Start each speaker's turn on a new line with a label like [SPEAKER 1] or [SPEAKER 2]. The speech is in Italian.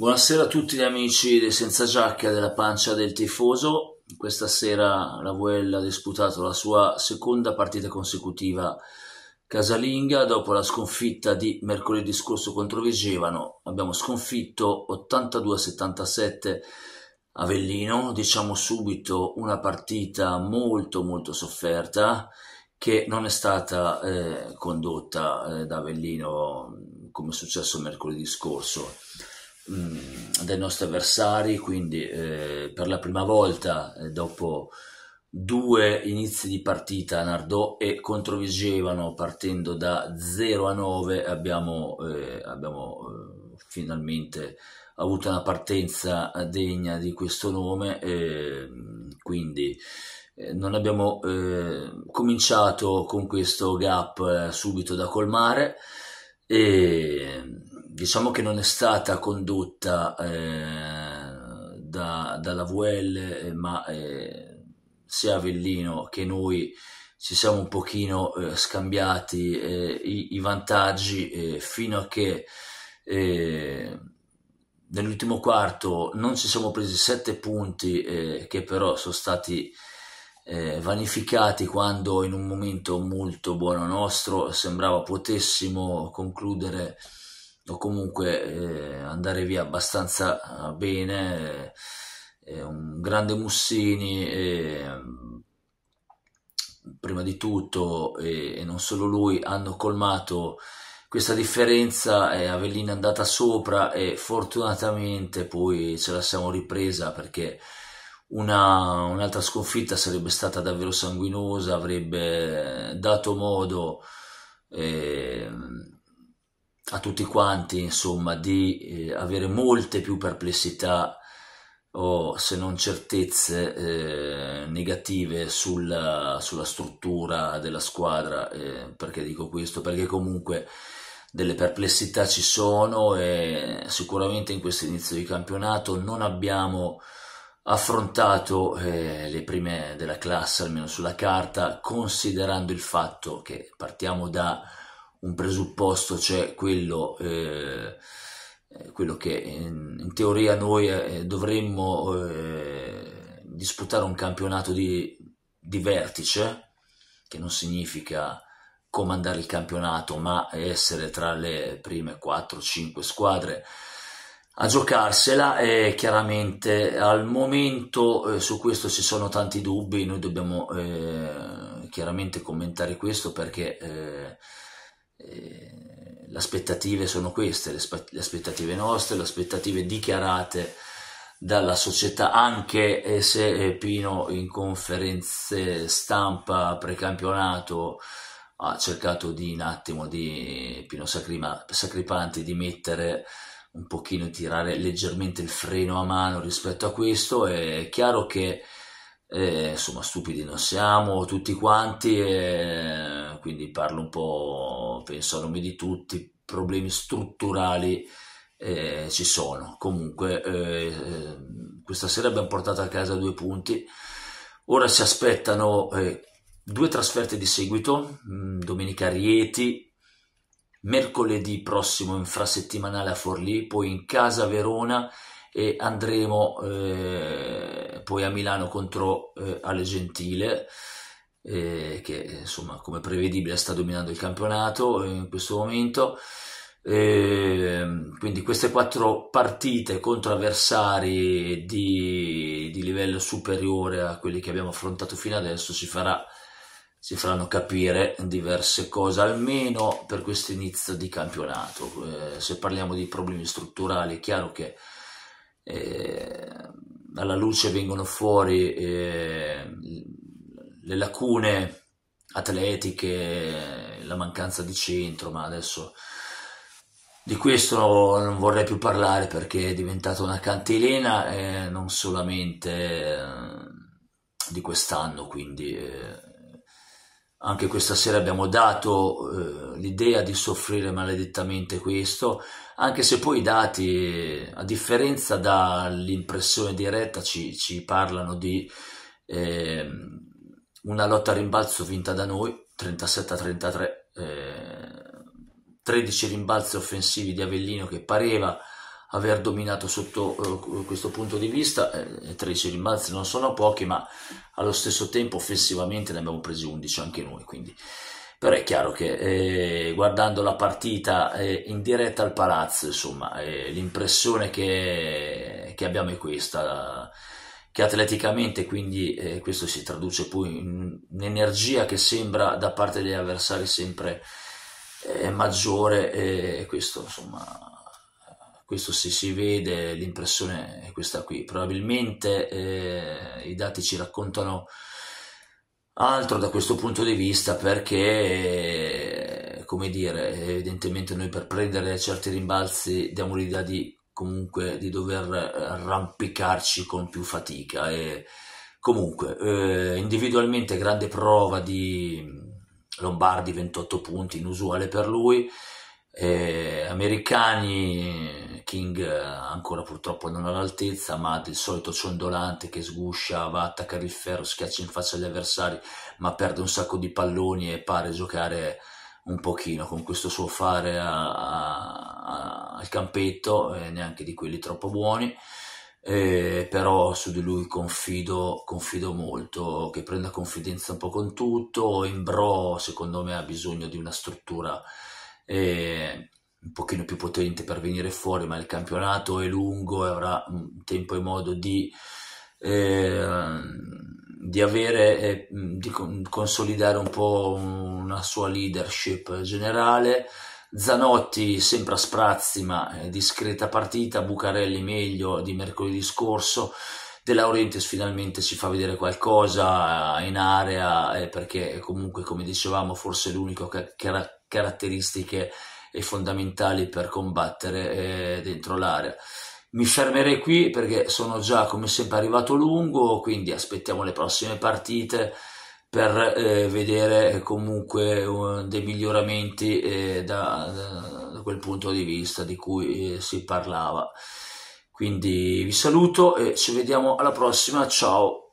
[SPEAKER 1] Buonasera a tutti gli amici di Senza Giacca della pancia del tifoso. Questa sera la Vuel ha disputato la sua seconda partita consecutiva casalinga dopo la sconfitta di mercoledì scorso contro Vigevano. Abbiamo sconfitto 82-77 Avellino, diciamo subito una partita molto molto sofferta che non è stata eh, condotta eh, da Avellino come è successo mercoledì scorso mh, mm, dai nostri avversari, quindi eh, per la prima volta eh, dopo due inizi di partita Nardò e Controvigevano partendo da 0 a 9 abbiamo, eh, abbiamo eh, finalmente avuto una partenza eh, degna di questo nome, ehm, quindi eh, non abbiamo cominciato con questo gap subito da colmare. E ehm, diciamo che non è stata condotta eh, da, dalla VL, eh, ma eh, sia Avellino che noi ci siamo un pochino eh, scambiati eh, i, i, vantaggi eh, fino a che nell'ultimo quarto non ci siamo presi sette punti che però sono stati vanificati quando in un momento molto buono nostro sembrava potessimo concludere o comunque eh, andare via abbastanza eh, bene, eh, un grande Mussini, eh, prima di tutto e non solo lui, hanno colmato questa differenza, eh, Avellina è andata sopra e fortunatamente poi ce la siamo ripresa perché una, un'altra sconfitta sarebbe stata davvero sanguinosa, avrebbe eh, dato modo... Eh, a tutti quanti, insomma, di eh, avere molte più perplessità o se non certezze eh, negative sulla, sulla, struttura della squadra. Eh, perché dico questo? Perché comunque delle perplessità ci sono e sicuramente in questo inizio di campionato non abbiamo affrontato eh, le prime della classe, almeno sulla carta, considerando il fatto che partiamo da un presupposto, cioè quello, eh, eh, quello che in, in, teoria noi eh, dovremmo eh, disputare un campionato di, di, vertice, che non significa comandare il campionato, ma essere tra le prime 4-5 squadre a giocarsela e chiaramente al momento eh, su questo ci sono tanti dubbi, noi dobbiamo eh, chiaramente commentare questo perché eh, eh, le aspettative sono queste, le, aspettative nostre, le aspettative dichiarate dalla società, anche eh, se eh, Pino in conferenze stampa precampionato ha cercato di un attimo di Pino Sacripanti di mettere un pochino tirare leggermente il freno a mano rispetto a questo è chiaro che e, insomma stupidi non siamo tutti quanti e quindi parlo un po' penso a nome di tutti problemi strutturali eh, ci sono comunque eh, questa sera abbiamo portato a casa due punti ora si aspettano eh, due trasferte di seguito mm, domenica Rieti mercoledì prossimo infrasettimanale a Forlì poi in casa Verona e andremo eh, poi a Milano contro eh, Ale Gentile eh, che insomma come prevedibile sta dominando il campionato eh, in questo momento ehm, quindi queste quattro partite contro avversari di, di, livello superiore a quelli che abbiamo affrontato fino adesso si, farà, si faranno capire diverse cose almeno per questo inizio di campionato eh, se parliamo di problemi strutturali è chiaro che eh, alla luce vengono fuori eh, le lacune atletiche, la mancanza di centro, ma adesso di questo non vorrei più parlare perché è diventata una cantilena eh, non solamente eh, di quest'anno, quindi eh, anche questa sera abbiamo dato eh, l'idea di soffrire maledettamente questo, anche se poi i dati, a differenza dall'impressione diretta, ci, ci parlano di eh, una lotta a rimbalzo vinta da noi, 37-33, eh, 13 rimbalzi offensivi di Avellino che pareva aver dominato sotto eh, questo punto di vista, eh, 13 rimbalzi non sono pochi, ma allo stesso tempo offensivamente ne abbiamo presi 11 anche noi, quindi però è chiaro che eh, guardando la partita eh, in diretta al palazzo, insomma, eh, l'impressione che, che, abbiamo è questa, che atleticamente quindi eh, questo si traduce poi in un'energia che sembra da parte degli avversari sempre eh, maggiore eh, e questo insomma questo se si vede l'impressione è questa qui probabilmente eh, i dati ci raccontano altro da questo punto di vista perché eh, come dire evidentemente noi per prendere certi rimbalzi diamo l'idea di comunque di dover arrampicarci con più fatica e comunque eh, individualmente grande prova di Lombardi 28 punti inusuale per lui eh, americani King eh, ancora purtroppo non all'altezza, ma del solito ciondolante che sguscia, va a attaccare il ferro, schiaccia in faccia agli avversari, ma perde un sacco di palloni e pare giocare un pochino con questo suo fare a, a, al campetto, eh, neanche di quelli troppo buoni. Eh, però su di lui confido, confido molto che prenda confidenza un po' con tutto. Imbro, secondo me, ha bisogno di una struttura. Eh, un pochino più potente per venire fuori, ma il campionato è lungo e avrà mm, tempo e modo di, eh, di avere, eh, di consolidare un po' una sua leadership generale. Zanotti sempre a sprazzi ma discreta partita, Bucarelli meglio di mercoledì scorso, De Laurentiis finalmente ci fa vedere qualcosa eh, in area eh, perché comunque come dicevamo forse l'unico che car- caratteristiche e fondamentali per combattere eh, dentro l'area. Mi fermerei qui perché sono già come sempre arrivato lungo, quindi aspettiamo le prossime partite per eh, vedere eh, comunque uh, dei miglioramenti eh, da, da, quel punto di vista di cui eh, si parlava. Quindi vi saluto e ci vediamo alla prossima, ciao!